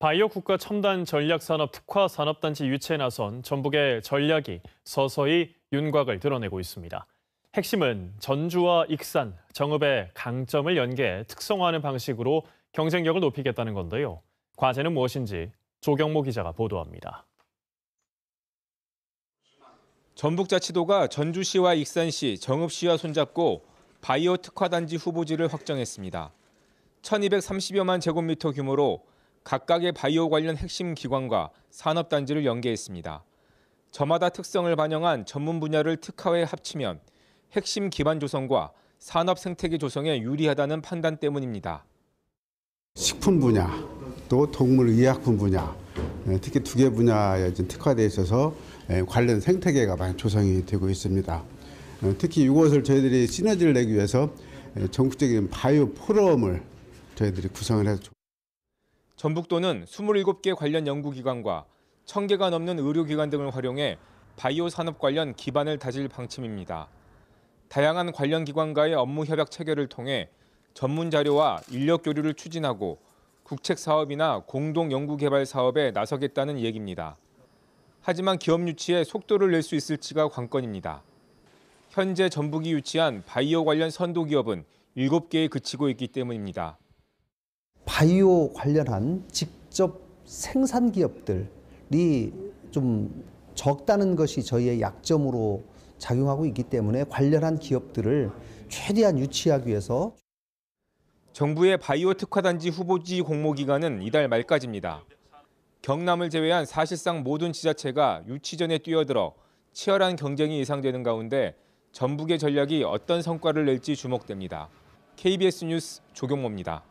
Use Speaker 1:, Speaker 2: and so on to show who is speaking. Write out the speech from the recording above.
Speaker 1: 바이오 국가 첨단 전략 산업 특화 산업단지 유치에 나선 전북의 전략이 서서히 윤곽을 드러내고 있습니다. 핵심은 전주와 익산, 정읍의 강점을 연계해 특성화하는 방식으로 경쟁력을 높이겠다는 건데요. 과제는 무엇인지 조경모 기자가 보도합니다.
Speaker 2: 전북자치도가 전주시와 익산시, 정읍시와 손잡고 바이오 특화단지 후보지를 확정했습니다. 1230여만 제곱미터 규모로 각각의 바이오 관련 핵심 기관과 산업단지를 연계했습니다. 저마다 특성을 반영한 전문 분야를 특화해 합치면 핵심 기반 조성과 산업 생태계 조성에 유리하다는 판단 때문입니다.
Speaker 3: 식품 분야, 또 동물의약품 분야, 네, 특히 두 개 분야에 특화돼 있어서 네, 관련 생태계가 많이 조성이 되고 있습니다. 어, 특히 이것을 저희들이 시너지를 내기 위해서 네, 전국적인 바이오 포럼을 저희들이 구성을 해서
Speaker 2: 전북도는 27개 관련 연구기관과 1000개가 넘는 의료기관 등을 활용해 바이오 산업 관련 기반을 다질 방침입니다. 다양한 관련 기관과의 업무 협약 체계를 통해 전문 자료와 인력 교류를 추진하고 국책 사업이나 공동 연구 개발 사업에 나서겠다는 얘기입니다. 하지만 기업 유치에 속도를 낼 수 있을지가 관건입니다. 현재 전북이 유치한 바이오 관련 선도 기업은 7개에 그치고 있기 때문입니다.
Speaker 4: 바이오 관련한 직접 생산 기업들이 좀 적다는 것이 저희의 약점으로 작용하고 있기 때문에 관련한 기업들을 최대한 유치하기 위해서
Speaker 2: 정부의 바이오 특화단지 후보지 공모 기간은 이달 말까지입니다. 경남을 제외한 사실상 모든 지자체가 유치전에 뛰어들어 치열한 경쟁이 예상되는 가운데 전북의 전략이 어떤 성과를 낼지 주목됩니다. KBS 뉴스 조경모입니다.